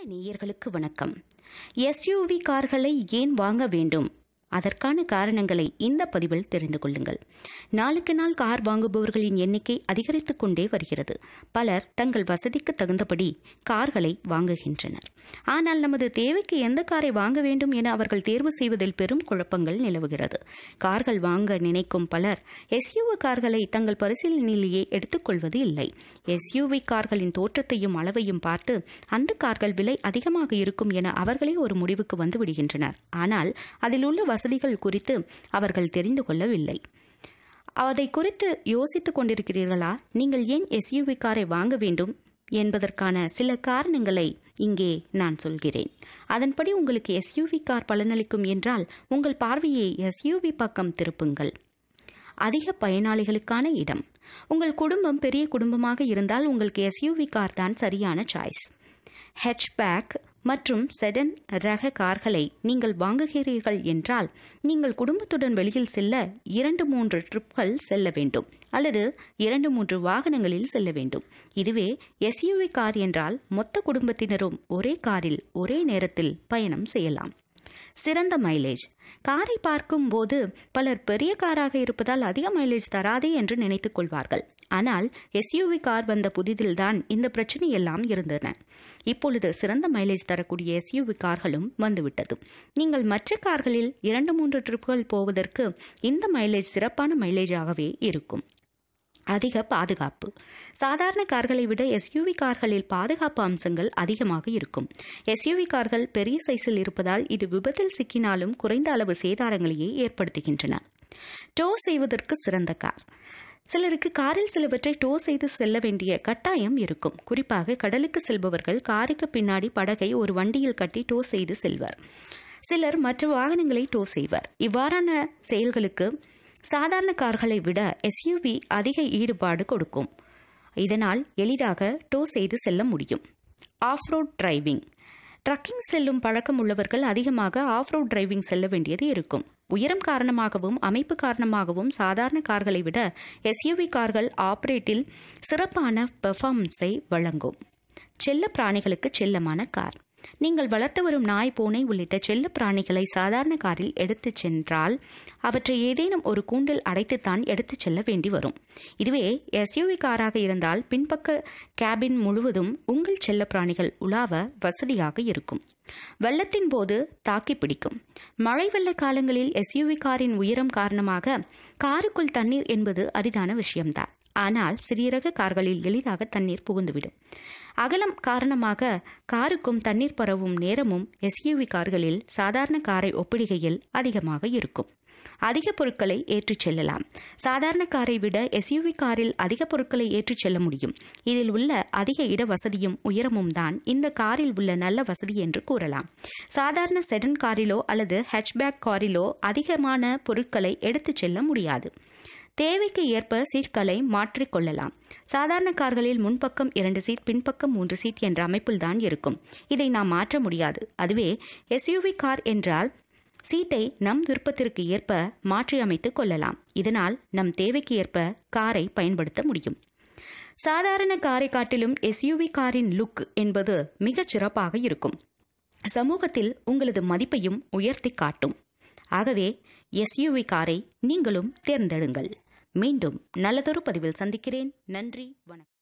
அன்பான நேயர்களுக்கு வணக்கம் எஸ்யூவி கார்களை ஏன் வாங்க வேண்டும் அதற்கான காரணங்களை இந்த பதிவில் தெரிந்து கொள்ளுங்கள் நாளுக்கு நாள் கார் வாங்குபவர்களின் எண்ணிக்கை அதிகரித்துக் கொண்டே வருகிறது பலர் தங்கள் வசதிக்கு தகுந்தபடி கார்களை வாங்குகின்றனர் ஆனால் நமது தேவைக்கு எந்த காரை வாங்க வேண்டும் என அவர்கள் தேர்வு செய்வதில் பெரும் குழப்பங்கள் நிலவுகிறது கார்கள் வாங்க நினைக்கும் பலர் எஸ்யூவி கார்களை தங்கள் பரிசீலனையிலேயே எடுத்துக்கொள்வது இல்லை எஸ்யூவி கார்களின் தோற்றத்தையும் அளவையும் பார்த்து அந்த கார்கள் விலை அதிகமாக இருக்கும் என அவர்களே ஒரு முடிவுக்கு வந்து விடுகின்றனர் ஆனால் அதில் உள்ள வசதிகள் குறித்து அவர்கள் தெரிந்து கொள்ளவில்லை அதை குறித்து யோசித்துக் கொண்டிருக்கிறீர்களா நீங்கள் ஏன் எஸ்யூவி காரை வாங்க வேண்டும் என்பதற்கான சில காரணங்களை இங்கே நான் சொல்கிறேன் அதன்படி உங்களுக்கு எஸ்யூவி கார் பலனளிக்கும் என்றால் உங்கள் பார்வையை எஸ்யூவி பக்கம் திருப்புங்கள் அதிக பயனாளிகளுக்கான இடம் உங்கள் குடும்பம் பெரிய குடும்பமாக இருந்தால் உங்களுக்கு எஸ்யூவி கார் தான் சரியான சாய்ஸ் ஹெச்பேக் மற்றும் செடன் ரக கார்களை நீங்கள் வாங்குகிறீர்கள் என்றால் நீங்கள் குடும்பத்துடன் வெளியில் செல்ல இரண்டு மூன்று ட்ரிப்கள் செல்ல வேண்டும் அல்லது இரண்டு மூன்று வாகனங்களில் செல்ல வேண்டும் இதுவே எஸ்யூவி கார் என்றால் மொத்த குடும்பத்தினரும் ஒரே காரில் ஒரே நேரத்தில் பயணம் செய்யலாம் சிறந்த மைலேஜ் காரை பார்க்கும் போது பலர் பெரிய காராக இருப்பதால் அதிக மைலேஜ் தராதே என்று நினைத்துக் கொள்வார்கள் ஆனால் எஸ்யூவி கார் வந்த புதிதில்தான் இந்த பிரச்சனை எல்லாம் இருந்தன இப்பொழுது சிறந்த மைலேஜ் தரக்கூடிய எஸ்யூவி கார்களும் வந்துவிட்டது நீங்கள் மற்ற கார்களில் இரண்டு மூன்று ட்ரிப்புகள் போவதற்கு இந்த மைலேஜ் சிறப்பான மைலேஜாகவே இருக்கும் அதிக பாதுகாப்பு சாதாரண கார்களை விட எஸ்யூவி கார்களில் பாதுகாப்பு அம்சங்கள் அதிகமாக இருக்கும் எஸ்யூவி கார்கள் பெரிய சைஸில் இருப்பதால் இது விபத்தில் சிக்கினாலும் குறைந்த அளவு சேதாரங்களையே ஏற்படுத்துகின்றன டோ செய்வதற்கு சிறந்த கார் சிலருக்கு காரில் சிலவற்றை டோ செய்து செல்ல வேண்டிய கட்டாயம் இருக்கும் குறிப்பாக கடலுக்கு செல்பவர்கள் காருக்கு பின்னாடி படகை ஒரு வண்டியில் கட்டி டோ செய்து செல்வர் சிலர் மற்ற வாகனங்களை டோ செய்வர் இவ்வாறான செயல்களுக்கு சாதாரண கார்களை விட எஸ்யூவி அதிக ஈடுபாடு கொடுக்கும் இதனால் எளிதாக டோ செய்து செல்ல முடியும் ஆஃப் ரோட் டிரைவிங் ட்ரக்கிங் செல்லும் பழக்கம் உள்ளவர்கள் அதிகமாக ஆஃப் ரோட் டிரைவிங் செல்ல வேண்டியது இருக்கும் உயரம் காரணமாகவும் அமைப்பு காரணமாகவும் சாதாரண கார்களை விட எஸ்யூவி கார்கள் ஆப்ரேட்டில் சிறப்பான பெர்ஃபார்மன்ஸை வழங்கும் செல்ல பிராணிகளுக்கு செல்லமான கார் நீங்கள் வளர்த்து வரும் நாய் பூனை உள்ளிட்ட செல்ல பிராணிகளை சாதாரண காரில் எடுத்துச் சென்றால் அவற்றை ஏதேனும் ஒரு கூண்டில் அடைத்துத்தான் எடுத்துச் செல்ல வேண்டி வரும் இதுவே எஸ்யூவி காராக இருந்தால் பின்பக்க கேபின் முழுவதும் உங்கள் செல்ல பிராணிகள் உலாவ வசதியாக இருக்கும் வெள்ளத்தின் போது தாக்கி பிடிக்கும் மழை வெள்ள காலங்களில் எஸ்யூவி காரின் உயரம் காரணமாக காருக்குள் தண்ணீர் என்பது அரிதான விஷயம்தான் ஆனால் சிறியரக கார்களில் எளிதாக தண்ணீர் புகுந்துவிடும் அகலம் காரணமாக காருக்கும் தண்ணீர் பரவும் நேரமும் எஸ்யூவி கார்களில் சாதாரண காரை ஒப்பிடுகையில் அதிகமாக இருக்கும் அதிக பொருட்களை ஏற்றிச் செல்லலாம் சாதாரண காரை விட எஸ்யூவி காரில் அதிக பொருட்களை ஏற்றிச் செல்ல முடியும் இதில் உள்ள அதிக இட வசதியும் உயரமும் தான் இந்த காரில் உள்ள நல்ல வசதி என்று கூறலாம் சாதாரண செடன் காரிலோ அல்லது ஹேட்ச்பேக் காரிலோ அதிகமான பொருட்களை எடுத்துச் செல்ல முடியாது தேவைக்கு ஏற்ப சீட்களை மாற்றிக்கொள்ளலாம் சாதாரண கார்களில் முன்பக்கம் இரண்டு சீட் பின்பக்கம் மூன்று சீட் என்ற அமைப்பில்தான் இருக்கும் இதை நாம் மாற்ற முடியாது அதுவே எஸ்யூவி கார் என்றால் சீட்டை நம் விருப்பத்திற்கு ஏற்ப மாற்றியமைத்துக் கொள்ளலாம் இதனால் நம் தேவைக்கு ஏற்ப காரை பயன்படுத்த முடியும் சாதாரண காரை காட்டிலும் எஸ்யூவி காரின் லுக் என்பது மிகச் சிறப்பாக இருக்கும் சமூகத்தில் உங்களது மதிப்பையும் உயர்த்தி காட்டும் ஆகவே எஸ்யூவி காரை நீங்களும் தேர்ந்தெடுங்கள் மீண்டும் நல்லதொரு பதிவில் சந்திக்கிறேன் நன்றி வணக்கம்